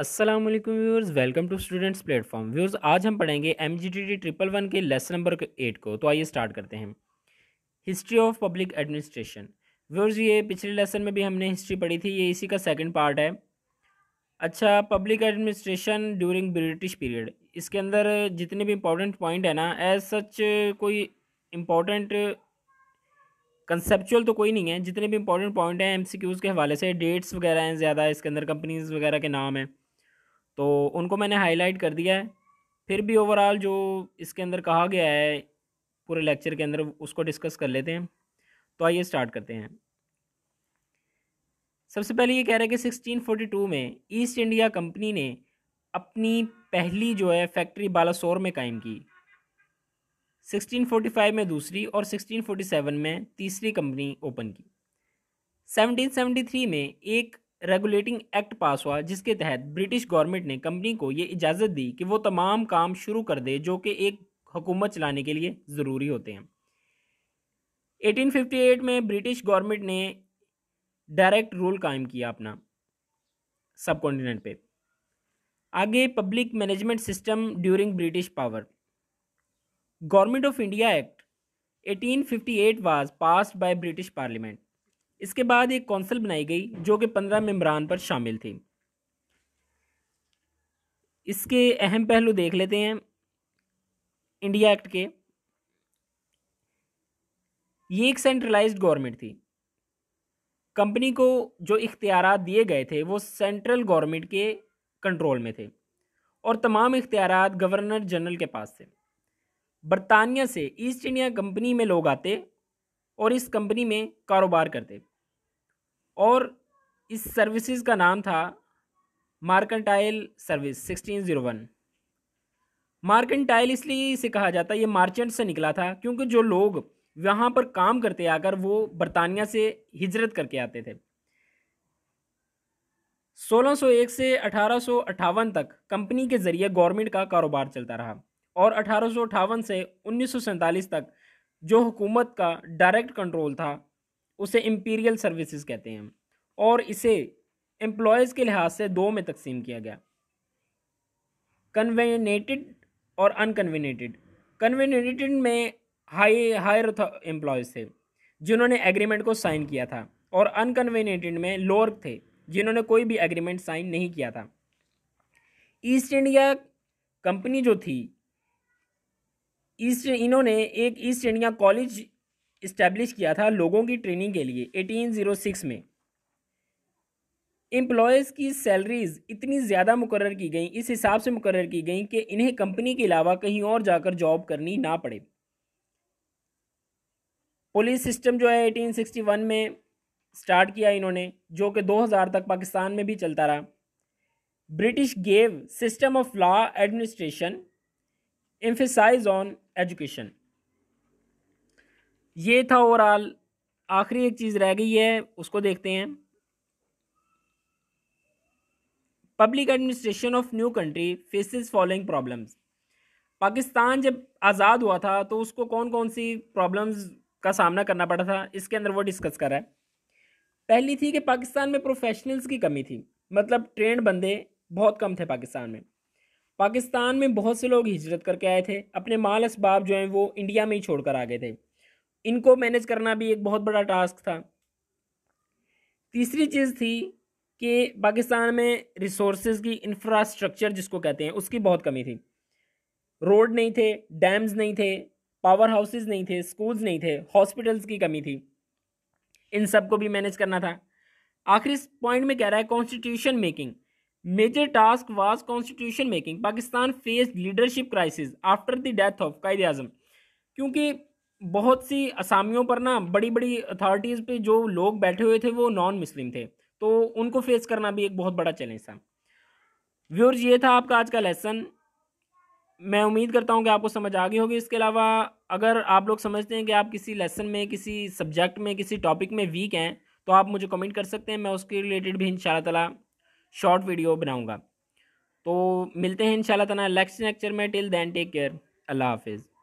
Aslam viewers welcome to students platform viewers आज हम पढ़ेंगे M G T T triple one के लेसन नंबर एट को तो आइए स्टार्ट करते हैं history of public administration viewers ये पिछले लेसन में भी हमने हिस्ट्री पढ़ी थी ये इसी का सेकेंड पार्ट है अच्छा public administration during British period इसके अंदर जितने भी इम्पोर्टेंट पॉइंट है ना एज सच कोई इम्पोर्टेंट कंसेप्चुअल तो कोई नहीं है जितने भी इंपॉर्टेंट पॉइंट हैं एमसीक्यूज़ के हवाले से डेट्स वगैरह हैं ज़्यादा इसके अंदर कंपनीज़ वगैरह के नाम हैं तो उनको मैंने हाईलाइट कर दिया है फिर भी ओवरऑल जो इसके अंदर कहा गया है पूरे लेक्चर के अंदर उसको डिस्कस कर लेते हैं तो आइए स्टार्ट करते हैं सबसे पहले ये कह रहे हैं कि 1642 में ईस्ट इंडिया कंपनी ने अपनी पहली जो है फैक्ट्री बालासोर में कायम की 1645 में दूसरी और 1647 में तीसरी कंपनी ओपन की 1773 में एक रेगुलेटिंग एक्ट पास हुआ जिसके तहत ब्रिटिश गवर्नमेंट ने कंपनी को ये इजाज़त दी कि वो तमाम काम शुरू कर दे जो कि एक हुकूमत चलाने के लिए ज़रूरी होते हैं 1858 में ब्रिटिश गवर्नमेंट ने डायरेक्ट रूल कायम किया अपना सब कॉन्टिनेंट पे आगे public management system during British power government of India act 1858 was passed by British parliament इसके बाद एक कौंसिल बनाई गई जो कि पंद्रह मेम्बरान पर शामिल थी इसके अहम पहलू देख लेते हैं इंडिया एक्ट के ये एक सेंट्रलाइज्ड गवर्नमेंट थी कंपनी को जो इख्तियार दिए गए थे वो सेंट्रल गवर्नमेंट के कंट्रोल में थे और तमाम इख्तियार गवर्नर जनरल के पास थे बरतानिया से ईस्ट इंडिया कंपनी में लोग आते और इस कंपनी में कारोबार करते और इस सर्विसेज का नाम था मार्केंटाइल सर्विस 1601 मार्केंटाइल इसलिए इसे कहा जाता है ये मार्चेंट से निकला था क्योंकि जो लोग वहाँ पर काम करते आकर वो बरतानिया से हिजरत करके आते थे 1601 से अठारह तक कंपनी के जरिए गवर्नमेंट का कारोबार चलता रहा और अठारह से उन्नीस तक जो हुकूमत का डायरेक्ट कंट्रोल था उसे इम्पीरियल सर्विसेज कहते हैं और इसे एम्प्लॉयज़ के लिहाज से दो में तकसीम किया गया कन्वेनेटेड और अनकन्वेनेटेड कन्वेनेटेड में हाई हायर एम्प्लॉयज़ थे जिन्होंने एग्रीमेंट को साइन किया था और अनकन्वेनेटेड में लोअर थे जिन्होंने कोई भी एग्रीमेंट साइन नहीं किया था ईस्ट इंडिया कंपनी जो थी ईस्ट इन्होंने एक ईस्ट इंडिया कॉलेज इस्टेब्लिश किया था लोगों की ट्रेनिंग के लिए 1806 में एम्प्लॉयज़ की सैलरीज इतनी ज़्यादा मुकर की गई इस हिसाब से मुकर की गई कि इन्हें कंपनी के अलावा कहीं और जाकर जॉब करनी ना पड़े पुलिस सिस्टम जो है 1861 में स्टार्ट किया इन्होंने जो कि 2000 तक पाकिस्तान में भी चलता रहा British gave system of law administration emphasise on education ये था ओवरऑल आखिरी एक चीज़ रह गई है उसको देखते हैं public administration of new country faces following problems Pakistan जब आज़ाद हुआ था तो उसको कौन कौन सी प्रॉब्लम्स का सामना करना पड़ा था इसके अंदर वो डिस्कस कर रहा है पहली थी कि पाकिस्तान में प्रोफेशनल्स की कमी थी मतलब ट्रेंड बंदे बहुत कम थे पाकिस्तान में पाकिस्तान में बहुत से लोग हिजरत करके आए थे अपने माल इसबाब जो हैं वो इंडिया में ही छोड़ कर आ गए थे इनको मैनेज करना भी एक बहुत बड़ा टास्क था तीसरी चीज़ थी कि पाकिस्तान में रिसोर्स की इंफ्रास्ट्रक्चर जिसको कहते हैं उसकी बहुत कमी थी रोड नहीं थे डैम्स नहीं थे पावर हाउसेज नहीं थे स्कूल्स नहीं थे हॉस्पिटल्स की कमी थी इन सब को भी मैनेज करना था आखिरी पॉइंट में कह रहा है constitution making major task was constitution making Pakistan faced leadership crisis after the death of Quaid Azam क्योंकि बहुत सी असामियों पर ना बड़ी बड़ी अथॉरिटीज़ पे जो लोग बैठे हुए थे वो नॉन मुस्लिम थे तो उनको फेस करना भी एक बहुत बड़ा चैलेंज था व्यूर्स ये था आपका आज का लेसन मैं उम्मीद करता हूँ कि आपको समझ आ गई होगी इसके अलावा अगर आप लोग समझते हैं कि आप किसी लेसन में किसी सब्जेक्ट में किसी टॉपिक में वीक हैं तो आप मुझे कमेंट कर सकते हैं मैं उसके रिलेटेड भी इन ताला शॉर्ट वीडियो बनाऊँगा तो मिलते हैं इन शाला नेक्स्ट लेक्चर में टिल दैन टेक केयर अल्लाह हाफिज़